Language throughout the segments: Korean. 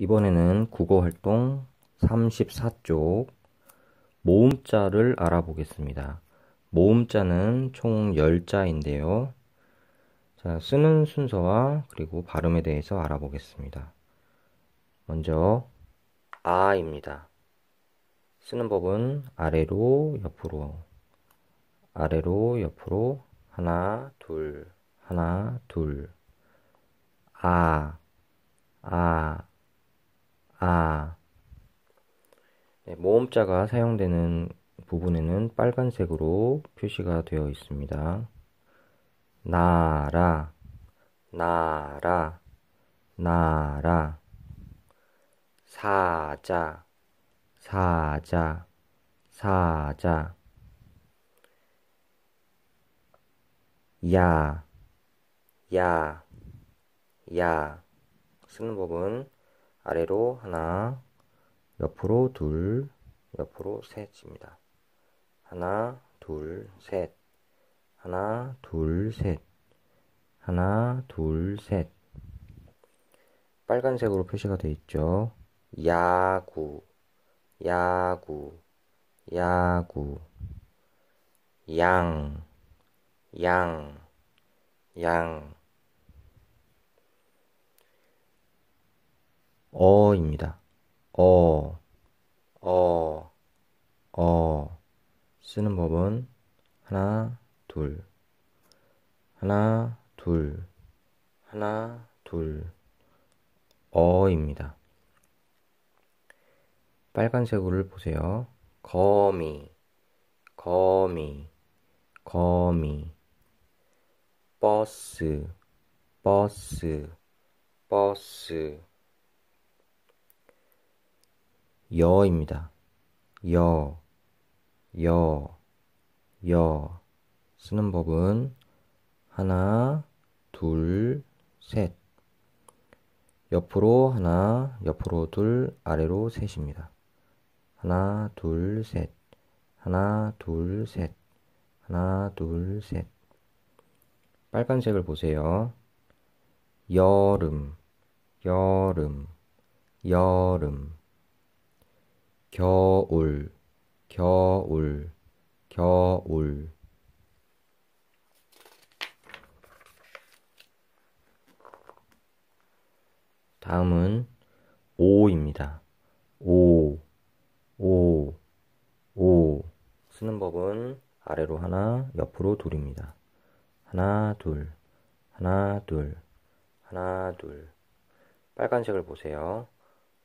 이번에는 국어활동 34쪽 모음자를 알아보겠습니다. 모음자는 총 10자인데요. 자, 쓰는 순서와 그리고 발음에 대해서 알아보겠습니다. 먼저 아입니다. 쓰는 법은 아래로 옆으로 아래로 옆으로 하나 둘 하나 둘아 아, 아. 아. 네, 모음자가 사용되는 부분에는 빨간색으로 표시가 되어 있습니다. 나라, 나라, 나라. 사자, 사자, 사자. 야, 야, 야. 쓰는 법은 아래로 하나, 옆으로 둘, 옆으로 셋입니다. 하나, 둘, 셋. 하나, 둘, 셋. 하나, 둘, 셋. 빨간색으로 표시가 되어 있죠. 야구, 야구, 야구. 양, 양, 양. 어입니다. 어, 어, 어. 쓰는 법은 하나, 둘. 하나, 둘. 하나, 둘. 어입니다. 빨간색으로 보세요. 거미, 거미, 거미. 버스, 버스, 버스. 여입니다. 여, 여, 여. 쓰는 법은 하나, 둘, 셋. 옆으로 하나, 옆으로 둘, 아래로 셋입니다. 하나, 둘, 셋. 하나, 둘, 셋. 하나, 둘, 셋. 빨간색을 보세요. 여름, 여름, 여름. 겨울, 겨울, 겨울. 다음은 오입니다. 오, 오, 오. 쓰는 법은 아래로 하나, 옆으로 돌입니다 하나, 둘, 하나, 둘, 하나, 둘. 빨간색을 보세요.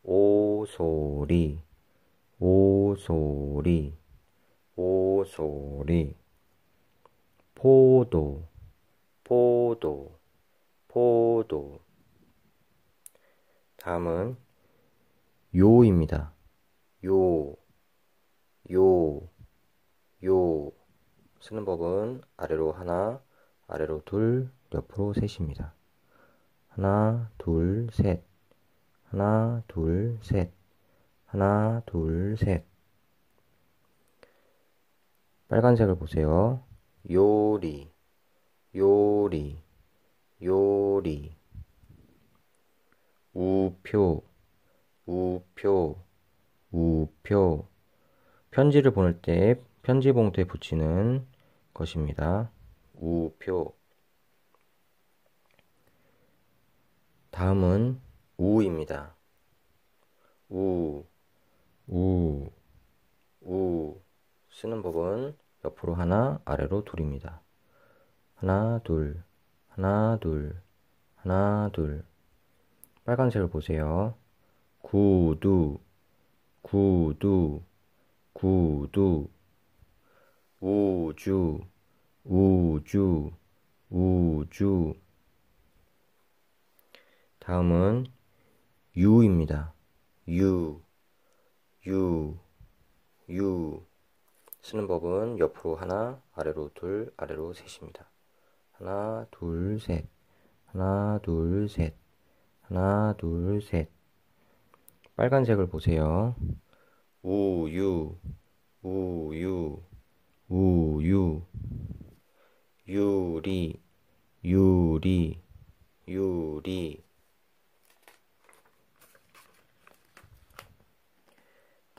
오, 소리. 오소리 오소리 포도 포도 포도 다음은 요입니다. 요, 요, 요. 쓰는 법은 아래로 하나, 아래로 둘, 옆으로 셋입니다. 하나, 둘, 셋. 하나, 둘, 셋. 하나, 둘, 셋. 빨간색을 보세요. 요리, 요리, 요리. 우표, 우표, 우표. 편지를 보낼 때 편지 봉투에 붙이는 것입니다. 우표. 다음은 우입니다. 우. 우, 우 쓰는 법은 옆으로 하나, 아래로 둘입니다. 하나, 둘, 하나, 둘, 하나, 둘. 빨간색을 보세요. 구두, 구두, 구두. 우주, 우주, 우주. 다음은 유입니다. 유. 유, 유 쓰는 법은 옆으로 하나, 아래로 둘, 아래로 셋입니다. 하나, 둘, 셋. 하나, 둘, 셋. 하나, 둘, 셋. 빨간색을 보세요. 우유, 우유, 우유. 유리, 유리, 유리.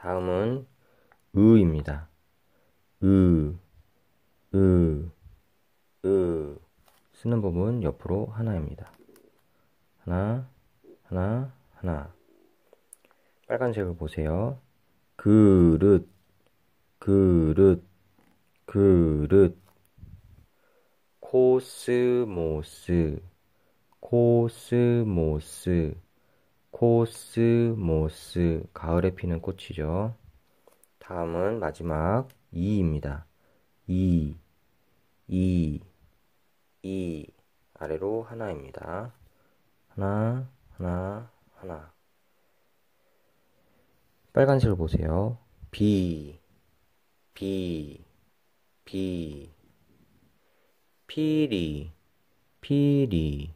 다음은 으입니다. 으, 으, 으. 쓰는 부분 옆으로 하나입니다. 하나, 하나, 하나. 빨간색을 보세요. 그릇, 그릇, 그릇. 코스모스, 코스모스. 코스모스 가을에 피는 꽃이죠. 다음은 마지막 이입니다. 이, e, 이, e, 이 e. 아래로 하나입니다. 하나, 하나, 하나. 빨간색을 보세요. 비, 비, 비. 피리, 피리,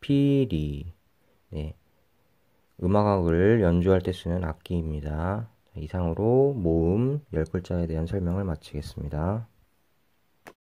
피리. 네. 음악악을 연주할 때 쓰는 악기입니다. 이상으로 모음 10글자에 대한 설명을 마치겠습니다.